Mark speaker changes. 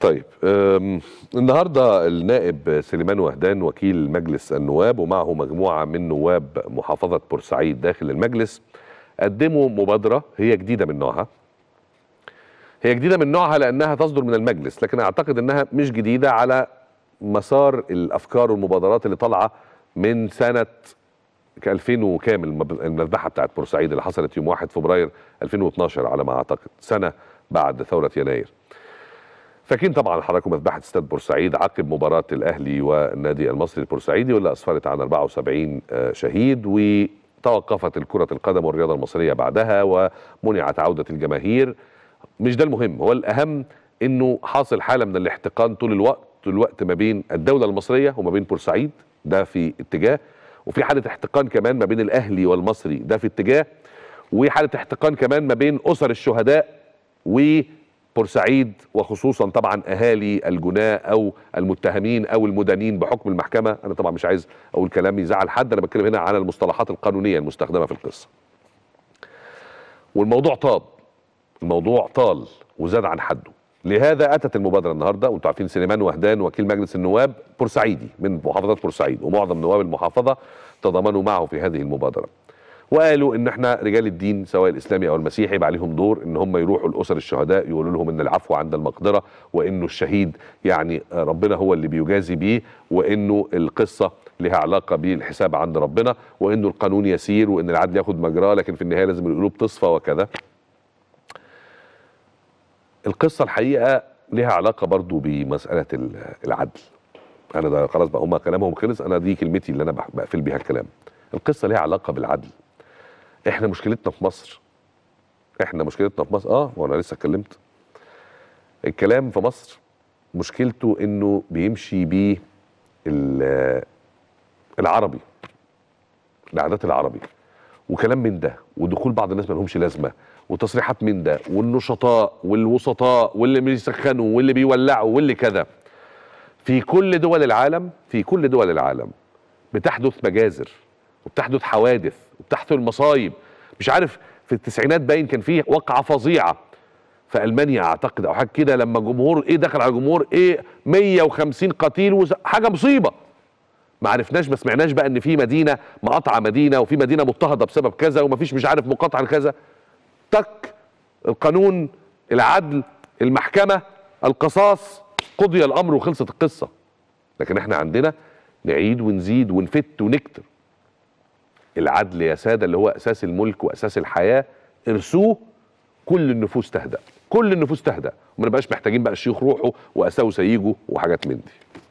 Speaker 1: طيب النهارده النائب سليمان وهدان وكيل مجلس النواب ومعه مجموعه من نواب محافظه بورسعيد داخل المجلس قدموا مبادره هي جديده من نوعها هي جديده من نوعها لانها تصدر من المجلس لكن اعتقد انها مش جديده على مسار الافكار والمبادرات اللي طالعه من سنه 2000 وكامل المذبحه بتاعت بورسعيد اللي حصلت يوم 1 فبراير 2012 على ما اعتقد سنه بعد ثوره يناير فاكرين طبعا حضراتكم مذبحه استاد بورسعيد عقب مباراه الاهلي والنادي المصري البورسعيدي واللي اسفرت عن 74 آه، شهيد وتوقفت الكره القدم والرياضه المصريه بعدها ومنعت عوده الجماهير مش ده المهم هو الاهم انه حاصل حاله من الاحتقان طول الوقت طول الوقت ما بين الدوله المصريه وما بين بورسعيد ده في اتجاه وفي حاله احتقان كمان ما بين الاهلي والمصري ده في اتجاه وحاله احتقان كمان ما بين اسر الشهداء و بورسعيد وخصوصا طبعا اهالي الجناة او المتهمين او المدانين بحكم المحكمه انا طبعا مش عايز اقول كلام يزعل حد انا بتكلم هنا على المصطلحات القانونيه المستخدمه في القصه والموضوع طاب الموضوع طال وزاد عن حده لهذا اتت المبادره النهارده وانتم عارفين سليمان وهدان وكيل مجلس النواب بورسعيدي من محافظه بورسعيد ومعظم نواب المحافظه تضامنوا معه في هذه المبادره وقالوا ان احنا رجال الدين سواء الاسلامي او المسيحي يبقى عليهم دور ان هم يروحوا لاسر الشهداء يقولوا لهم ان العفو عند المقدره وانه الشهيد يعني ربنا هو اللي بيجازي بيه وانه القصه لها علاقه بالحساب عند ربنا وانه القانون يسير وان العدل ياخد مجراه لكن في النهايه لازم القلوب تصفى وكذا القصه الحقيقه لها علاقه برضو بمساله العدل انا ده خلاص بقى هم كلامهم خلص انا دي كلمتي اللي انا بقفل بيها الكلام القصه ليها علاقه بالعدل احنا مشكلتنا في مصر احنا مشكلتنا في مصر اه وانا لسه اتكلمت الكلام في مصر مشكلته انه بيمشي بيه العربي العادات العربي وكلام من ده ودخول بعض الناس ما لهمش لازمه وتصريحات من ده والنشطاء والوسطاء واللي بيسخنوا واللي بيولعوا واللي كذا في كل دول العالم في كل دول العالم بتحدث مجازر وبتحدث حوادث تحت المصايب مش عارف في التسعينات باين كان فيه وقعه فظيعه في المانيا اعتقد او حاجه كده لما جمهور ايه دخل على جمهور ايه 150 قتيل حاجه مصيبه ما عرفناش ما سمعناش بقى ان في مدينه مقاطعه مدينه وفي مدينه مضطهده بسبب كذا ومفيش مش عارف مقاطعه لكذا تك القانون العدل المحكمه القصاص قضي الامر وخلصت القصه لكن احنا عندنا نعيد ونزيد ونفت ونكتر العدل يا سادة اللي هو أساس الملك وأساس الحياة ارسوه كل النفوس تهدأ كل النفوس تهدأ وما نبقاش محتاجين بقى الشيوخ روحه وأساوسة ييجوا وحاجات من دي